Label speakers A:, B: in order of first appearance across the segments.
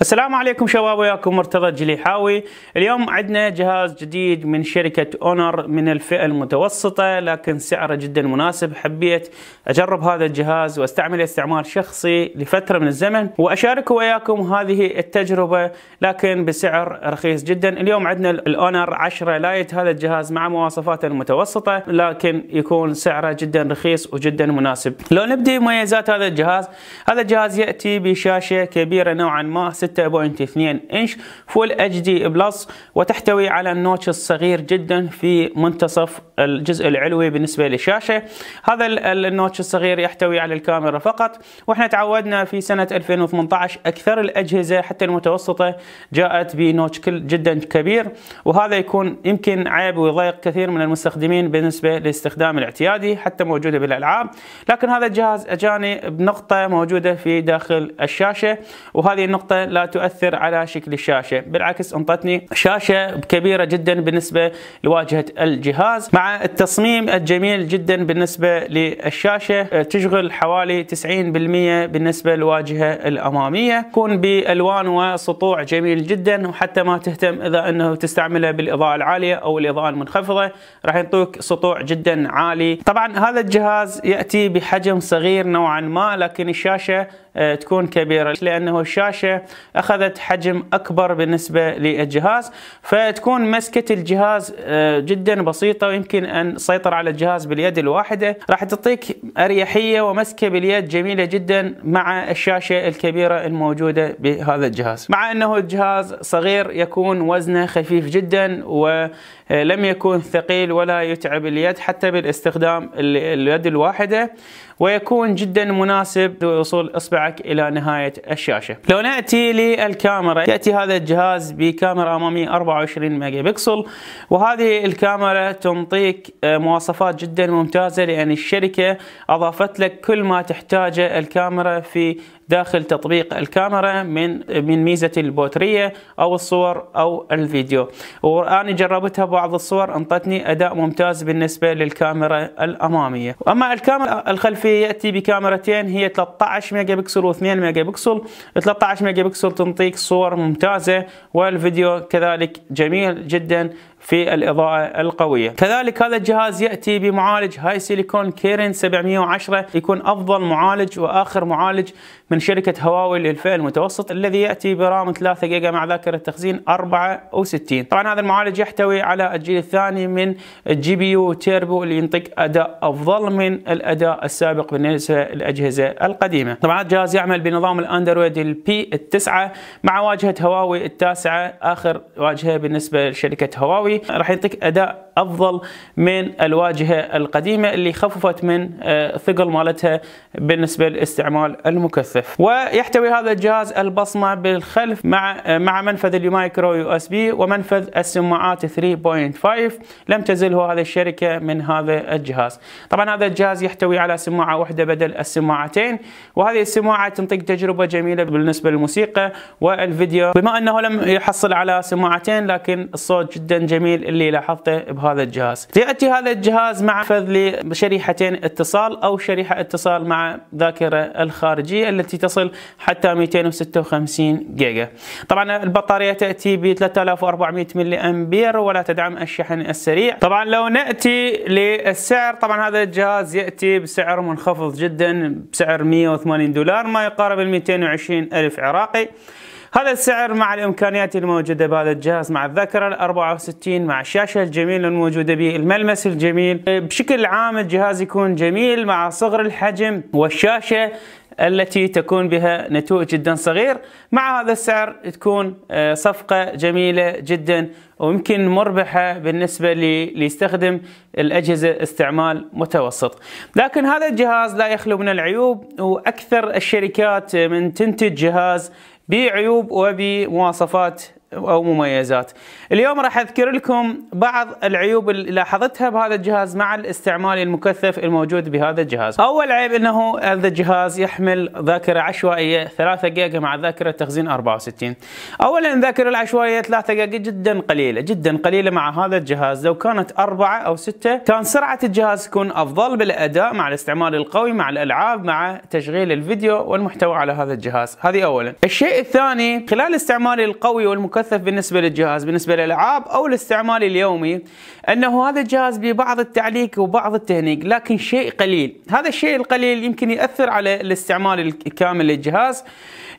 A: السلام عليكم شباب وياكم مرتضى الجليحاوي اليوم عندنا جهاز جديد من شركة اونر من الفئة المتوسطة لكن سعره جدا مناسب حبيت اجرب هذا الجهاز واستعمله استعمال شخصي لفترة من الزمن واشارك وياكم هذه التجربة لكن بسعر رخيص جدا اليوم عندنا الاونر 10 لايت هذا الجهاز مع مواصفاته المتوسطة لكن يكون سعره جدا رخيص وجدا مناسب لو نبدي مميزات هذا الجهاز هذا الجهاز يأتي بشاشة كبيرة نوعا ما 6.2 انش فول اتش دي بلس وتحتوي على النوتش الصغير جدا في منتصف الجزء العلوي بالنسبه للشاشه هذا النوتش الصغير يحتوي على الكاميرا فقط واحنا تعودنا في سنه 2018 اكثر الاجهزه حتى المتوسطه جاءت بنوتش جدا كبير وهذا يكون يمكن عيب ويضايق كثير من المستخدمين بالنسبه للاستخدام الاعتيادي حتى موجوده بالالعاب لكن هذا الجهاز اجاني بنقطه موجوده في داخل الشاشه وهذه النقطه لا تؤثر على شكل الشاشه بالعكس انطتني شاشه كبيره جدا بالنسبه لواجهه الجهاز مع التصميم الجميل جدا بالنسبه للشاشه تشغل حوالي 90% بالنسبه للواجهه الاماميه تكون بالوان وسطوع جميل جدا وحتى ما تهتم اذا انه تستعمله بالاضاءه العاليه او الاضاءه المنخفضه راح يعطوك سطوع جدا عالي طبعا هذا الجهاز ياتي بحجم صغير نوعا ما لكن الشاشه آه، تكون كبيره لانه الشاشه اخذت حجم اكبر بالنسبه للجهاز فتكون مسكه الجهاز آه، جدا بسيطه ويمكن ان تسيطر على الجهاز باليد الواحده راح تعطيك اريحيه ومسكه باليد جميله جدا مع الشاشه الكبيره الموجوده بهذا الجهاز مع انه الجهاز صغير يكون وزنه خفيف جدا ولم آه، يكون ثقيل ولا يتعب اليد حتى بالاستخدام اليد الواحده ويكون جدا مناسب لوصول اصبعك الى نهايه الشاشه لو ناتي للكاميرا يأتي هذا الجهاز بكاميرا أمامية 24 ميجا بكسل وهذه الكاميرا تنطيك آه، مواصفات جدا ممتازة لأن الشركة أضافت لك كل ما تحتاجه الكاميرا في داخل تطبيق الكاميرا من من ميزه البوتريه او الصور او الفيديو وانا جربتها بعض الصور انطتني اداء ممتاز بالنسبه للكاميرا الاماميه اما الكاميرا الخلفيه ياتي بكاميرتين هي 13 ميجا بكسل و2 ميجا بكسل 13 ميجا بكسل تنطيك صور ممتازه والفيديو كذلك جميل جدا في الإضاءة القوية كذلك هذا الجهاز يأتي بمعالج هاي سيليكون كيرن 710 يكون أفضل معالج وآخر معالج من شركة هواوي للفئة المتوسط الذي يأتي برام 3 جيجا مع ذاكرة تخزين 64 طبعا هذا المعالج يحتوي على الجيل الثاني من الجي بي يو تيربو اللي ينطيك أداء أفضل من الأداء السابق بالنسبة للأجهزة القديمة طبعا الجهاز يعمل بنظام الأندرويد البي التسعة مع واجهة هواوي التاسعة آخر واجهة بالنسبة لشركة هواوي قوي راح يعطيك اداء افضل من الواجهه القديمه اللي خففت من آه، ثقل مالتها بالنسبه للاستعمال المكثف ويحتوي هذا الجهاز البصمه بالخلف مع آه، مع منفذ المايكرو يو اس بي ومنفذ السماعات 3.5 لم تزله هذه الشركه من هذا الجهاز طبعا هذا الجهاز يحتوي على سماعه واحده بدل السماعتين وهذه السماعه تنطيك تجربه جميله بالنسبه للموسيقى والفيديو بما انه لم يحصل على سماعتين لكن الصوت جدا جميل الجميل اللي لاحظته بهذا الجهاز ياتي هذا الجهاز مع فذ لشريحتين اتصال او شريحه اتصال مع ذاكره الخارجيه التي تصل حتى 256 جيجا طبعا البطاريه تاتي ب 3400 ملي امبير ولا تدعم الشحن السريع طبعا لو ناتي للسعر طبعا هذا الجهاز ياتي بسعر منخفض جدا بسعر 180 دولار ما يقارب ال 220 الف عراقي هذا السعر مع الامكانيات الموجوده بهذا الجهاز مع الذاكره ال 64 مع الشاشه الجميله الموجوده به الملمس الجميل بشكل عام الجهاز يكون جميل مع صغر الحجم والشاشه التي تكون بها نتوء جدا صغير مع هذا السعر تكون آه، صفقة جميلة جدا ويمكن مربحة بالنسبة للي يستخدم الأجهزة استعمال متوسط لكن هذا الجهاز لا يخلو من العيوب وأكثر الشركات من تنتج جهاز بعيوب وبمواصفات او مميزات. اليوم راح اذكر لكم بعض العيوب اللي لاحظتها بهذا الجهاز مع الاستعمال المكثف الموجود بهذا الجهاز. اول عيب انه هذا الجهاز يحمل ذاكره عشوائيه 3 جيجا مع ذاكره تخزين 64. اولا الذاكره العشوائيه 3 جيجا جدا قليله جدا قليله مع هذا الجهاز لو كانت 4 او 6 كان سرعه الجهاز تكون افضل بالاداء مع الاستعمال القوي مع الالعاب مع تشغيل الفيديو والمحتوى على هذا الجهاز. هذه اولا. الشيء الثاني خلال استعمالي القوي والمكثف مكثف بالنسبة للجهاز بالنسبة للألعاب أو الاستعمال اليومي أنه هذا الجهاز ببعض التعليق وبعض التهنيك لكن شيء قليل هذا الشيء القليل يمكن يأثر على الاستعمال الكامل للجهاز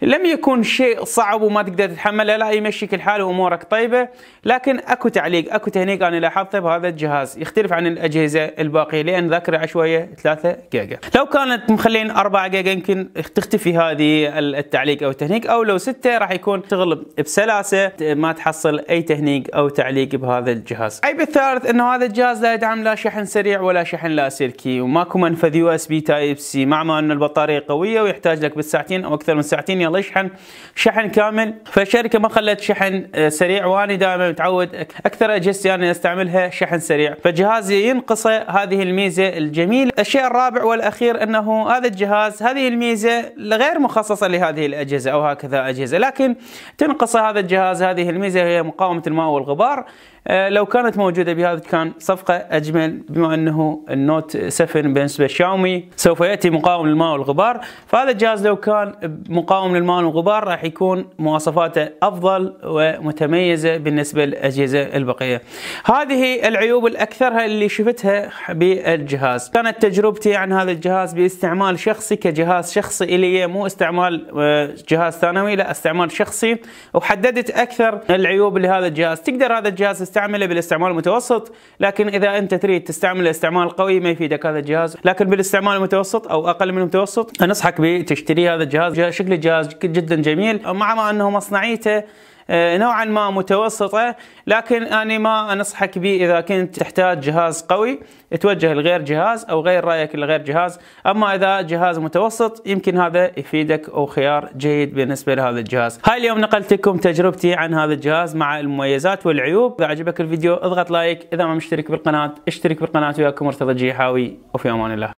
A: لم يكن شيء صعب وما تقدر تتحمله لا يمشيك الحال وامورك طيبه لكن اكو تعليق اكو تهنيك انا لاحظته بهذا الجهاز يختلف عن الاجهزه الباقيه لان ذاكره عشوائيه 3 جيجا لو كانت مخلين 4 جيجا يمكن تختفي هذه التعليق او التهنيك او لو 6 راح يكون تغلب بسلاسه ما تحصل اي تهنيق او تعليق بهذا الجهاز عيب الثالث انه هذا الجهاز لا يدعم لا شحن سريع ولا شحن لاسلكي وماكو منفذ يو اس بي تايب سي مع ما ان البطارية قوية ويحتاج لك بالساعتين او اكثر من ساعتين يلا يشحن شحن كامل فالشركة ما خلت شحن آه، سريع وانا دائما متعود اكثر اجهزتي انا استعملها شحن سريع فجهازي ينقصه هذه الميزة الجميلة الشيء الرابع والاخير انه هذا الجهاز هذه الميزة غير مخصصة لهذه الاجهزة او هكذا اجهزة لكن تنقص هذا الجهاز هذه الميزه هي مقاومه الماء والغبار آه، لو كانت موجودة بهذا كان صفقة أجمل بما أنه النوت 7 بالنسبة لشاومي سوف يأتي مقاوم للماء والغبار فهذا الجهاز لو كان مقاوم للماء والغبار راح يكون مواصفاته أفضل ومتميزة بالنسبة للأجهزة البقية هذه العيوب الأكثرها اللي شفتها بالجهاز كانت تجربتي عن هذا الجهاز باستعمال شخصي كجهاز شخصي إلي مو استعمال آه، جهاز ثانوي لا استعمال شخصي وحددت أكثر العيوب لهذا الجهاز تقدر هذا الجهاز تستعمله بالاستعمال المتوسط لكن اذا انت تريد تستعمل استعمال قوي ما يفيدك هذا الجهاز لكن بالاستعمال المتوسط او اقل من المتوسط انصحك بتشتري هذا الجهاز شكل الجهاز جدا جميل مع ما انه مصنعيته آه، نوعا ما متوسطه لكن انا ما انصحك به اذا كنت تحتاج جهاز قوي توجه لغير جهاز او غير رايك لغير جهاز اما اذا جهاز متوسط يمكن هذا يفيدك او خيار جيد بالنسبه لهذا الجهاز هاي اليوم نقلت لكم تجربتي عن هذا الجهاز مع المميزات والعيوب اذا عجبك الفيديو اضغط لايك اذا ما مشترك بالقناه اشترك بالقناه وياكم مرتضى الجيحاوي وفي امان الله